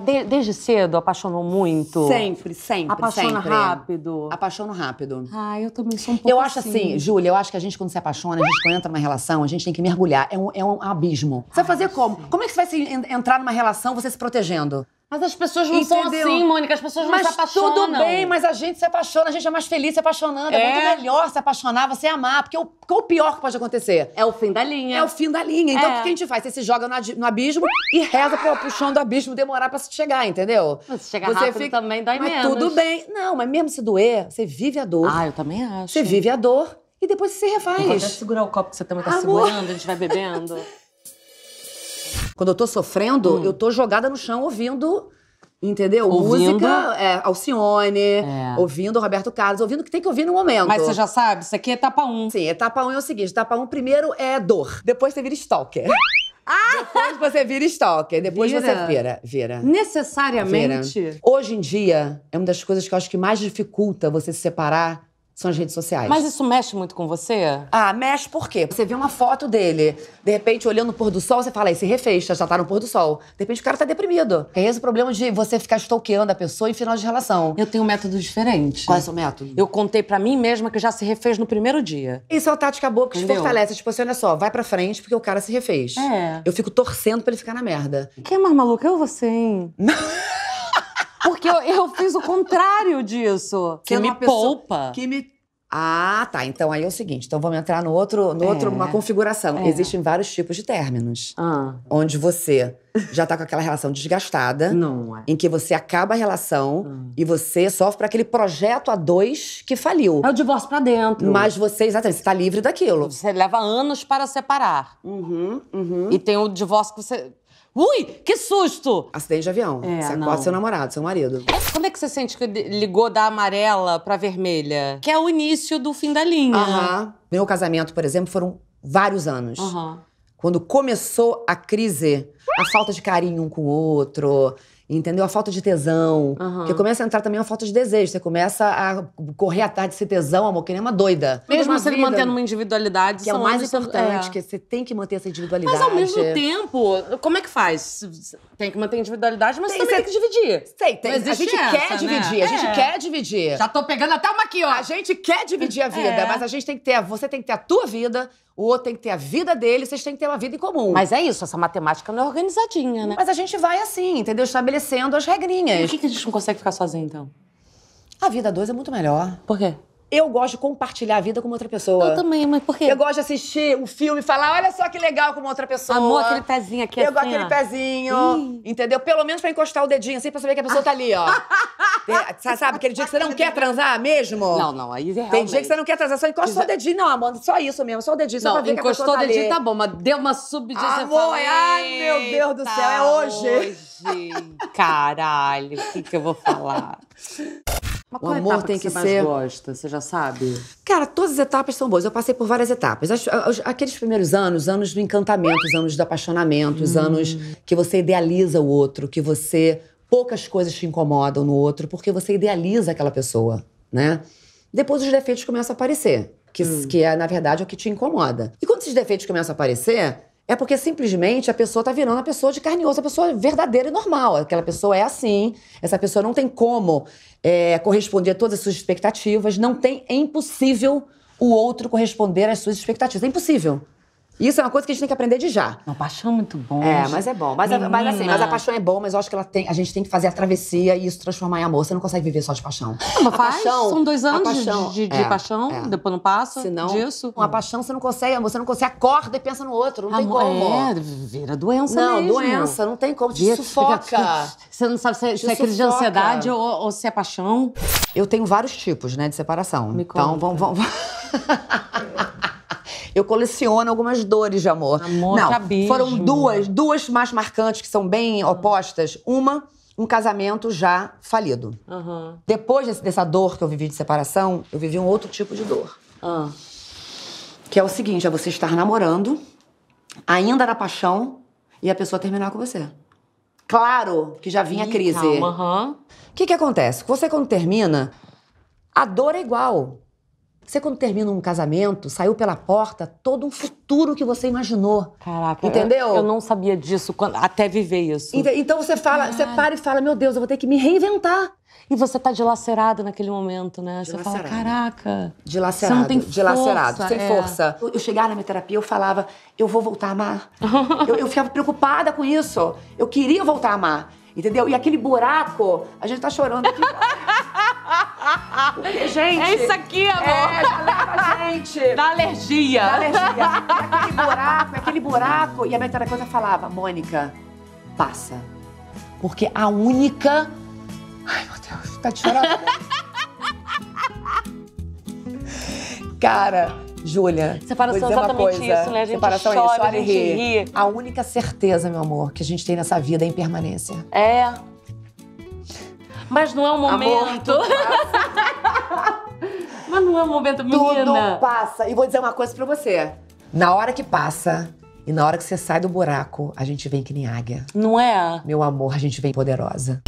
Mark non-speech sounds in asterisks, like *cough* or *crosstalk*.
Desde cedo apaixonou muito? Sempre, sempre. Apaixona sempre. rápido? Apaixono rápido. Ah, eu também sou um pouco. Eu acho assim, assim Júlia, eu acho que a gente, quando se apaixona, a gente quando entra numa relação, a gente tem que mergulhar. É um, é um abismo. Você vai ah, fazer como? Como é que você vai se, entrar numa relação você se protegendo? Mas as pessoas não Entendeu? são assim, Mônica. As pessoas mas não se apaixonam. Tudo bem, mas a gente se apaixona, a gente é mais feliz se apaixonando. É, é muito melhor se apaixonar, você amar. Porque é o, é o pior que pode acontecer? É o fim da linha. É o fim da linha. Então é. o que a gente faz? Você se joga no, abismo e reza pro puxão do abismo demorar pra se chegar, entendeu? Mas se chegar você rápido fica... também dá mas tudo bem. Não, mas mesmo se doer, você vive a dor. Ah, eu também acho. Você vive a dor e depois você se refaz. Pode segurar o copo que você também tá Amor. segurando, a gente vai bebendo. *laughs* Quando eu tô sofrendo, hum. eu tô jogada no chão ouvindo Entendeu? Ouvindo. Música, é, Alcione, é. ouvindo Roberto Carlos, ouvindo o que tem que ouvir no momento. Mas você já sabe, isso aqui é etapa 1. Um. Sim, etapa 1 um é o seguinte: etapa 1 um, primeiro é dor, depois você vira stalker. *laughs* Ah! Depois você vira stalker, depois vira. você vira. Vira. Necessariamente. Vira. Hoje em dia, é uma das coisas que eu acho que mais dificulta você se separar são as redes sociais. Mas isso mexe muito com você? Ah, mexe por quê? Você vê uma foto dele, de repente olhando o pôr do sol, você fala, ah, esse refez, já tá no pôr do sol. De repente o cara tá deprimido. É esse o problema de você ficar stalkeando a pessoa em final de relação. Eu tenho um método diferente. Qual é o seu método? Eu contei para mim mesma que já se refez no primeiro dia. Isso é uma tática boa que te fortalece. Tipo assim, olha só, vai pra frente porque o cara se refez. É. Eu fico torcendo pra ele ficar na merda. Quem é mais maluco? Eu ou você, hein? *laughs* Porque eu, eu fiz o contrário disso. Que me pessoa, poupa. Que me ah, tá. Então aí é o seguinte. Então vamos entrar no outro, no é. outro uma configuração. É. Existem vários tipos de términos, ah. onde você já está com aquela relação desgastada, Não, é. em que você acaba a relação hum. e você sofre para aquele projeto a dois que faliu. É o divórcio para dentro. Mas você exatamente está livre daquilo. Você leva anos para separar. Uhum, uhum. E tem o divórcio que você Ui, que susto! Acidente de avião. É, você acorda não. seu namorado, seu marido. Como é que você sente que ligou da amarela pra vermelha? Que é o início do fim da linha. Aham. Meu casamento, por exemplo, foram vários anos. Aham. Quando começou a crise, a falta de carinho um com o outro, entendeu? A falta de tesão. Uhum. Porque começa a entrar também uma falta de desejo. Você começa a correr atrás desse tesão, amor, que nem uma doida. Mesmo uma você vida, mantendo uma individualidade, que é o mais importante, é. que você tem que manter essa individualidade. Mas ao mesmo tempo, como é que faz? Tem que manter individualidade, mas tem, você também tem que dividir. Sei, tem. A gente essa, quer né? dividir, é. a gente é. quer dividir. Já tô pegando até uma aqui, ó. A gente quer dividir a vida, é. mas a gente tem que ter, a, você tem que ter a tua vida, o outro tem que ter a vida dele, vocês têm que ter uma vida em comum. Mas é isso, essa matemática não é organizadinha, né? Mas a gente vai assim, entendeu? Estabelecer estabelecendo as regrinhas. por que, que a gente não consegue ficar sozinho, então? A vida a dois é muito melhor. Por quê? Eu gosto de compartilhar a vida com outra pessoa. Eu também, mas por quê? Eu gosto de assistir um filme e falar, olha só que legal com outra pessoa. Amor, aquele pezinho aqui, Eu assim, gosto aquele pezinho, Ih. entendeu? Pelo menos pra encostar o dedinho, assim, pra saber que a pessoa tá ali, ó. *laughs* Ah, sabe aquele dia que você não quer transar mesmo? Não, não, aí realmente. É tem dia que você não quer transar, só encosta o dedinho. Não, amor, só isso mesmo, só o dedinho, só não, pra ver encostou o tá dedinho, tá bom, mas deu uma subida. Amor, é, ai, meu Deus do céu, é hoje. Hoje, caralho, o que que eu vou falar? Mas o amor tem que, que você ser... mais gosta, você já sabe? Cara, todas as etapas são boas. Eu passei por várias etapas. aqueles primeiros anos, anos do encantamento, os anos do apaixonamento, os hum. anos que você idealiza o outro, que você poucas coisas te incomodam no outro porque você idealiza aquela pessoa, né? Depois os defeitos começam a aparecer, que, hum. que é, na verdade, o que te incomoda. E quando esses defeitos começam a aparecer, é porque simplesmente a pessoa tá virando a pessoa de carne e osso, a pessoa verdadeira e normal. Aquela pessoa é assim, essa pessoa não tem como é, corresponder a todas as suas expectativas, não tem, é impossível o outro corresponder às suas expectativas. É impossível. Isso é uma coisa que a gente tem que aprender de já. Uma paixão é muito bom. É, mas é bom. Mas, a, mas, assim, mas a paixão é bom, mas eu acho que ela tem, a gente tem que fazer a travessia e isso transformar em amor. Você não consegue viver só de paixão. Não, mas a faz, paixão, são dois anos paixão, de, de, é, paixão, é. depois não passa Não disso. Com a paixão você não consegue, você não consegue, acorda e pensa no outro, não amor, tem como. É, vira doença não, mesmo. Não, doença, não tem como, te vira, sufoca. você não sabe se, é, se é crise de ansiedade ou, ou, se é paixão. Eu tenho vários tipos, né, de separação. Me então, vamos... vamos... *laughs* Eu coleciono algumas dores de amor. Amor, Não, cabismo. foram duas, duas mais marcantes que são bem opostas. Uma um casamento já falido. Uhum. Depois desse, dessa dor que eu vivi de separação, eu vivi um outro tipo de dor. Uhum. Que é o seguinte: é você estar namorando, ainda na paixão, e a pessoa terminar com você. Claro que já vinha Ih, crise. O uhum. que, que acontece? Você, quando termina, a dor é igual. Você, quando termina um casamento, saiu pela porta todo um futuro que você imaginou. Caraca. Entendeu? Eu, eu não sabia disso quando, até viver isso. Ent então você fala, Caraca. você para e fala: meu Deus, eu vou ter que me reinventar. E você tá dilacerado naquele momento, né? Dilacerado. Você fala, caraca. Dilacerado. Você não tem força. Dilacerado, sem é. força. Eu, eu chegava na minha terapia, eu falava, eu vou voltar a amar. *laughs* eu, eu ficava preocupada com isso. Eu queria voltar a amar, entendeu? E aquele buraco, a gente tá chorando aqui. *laughs* Porque, *laughs* gente. É isso aqui, é, amor. É, já leva a gente. Da alergia. Da alergia. É aquele buraco, é aquele buraco. E a minha terapeuta falava, Mônica, passa. Porque a única. Ai, meu Deus, tá de chorar. *laughs* Cara, Júlia. Separação é exatamente coisa. isso, né? A gente Separação é chora, é isso, a gente ri. ri. A única certeza, meu amor, que a gente tem nessa vida é impermanência. É. É *laughs* Mas não é um momento. Mas não é um momento, menina. Tudo passa. E vou dizer uma coisa pra você. Na hora que passa, e na hora que você sai do buraco, a gente vem que nem águia. Não é? Meu amor, a gente vem poderosa.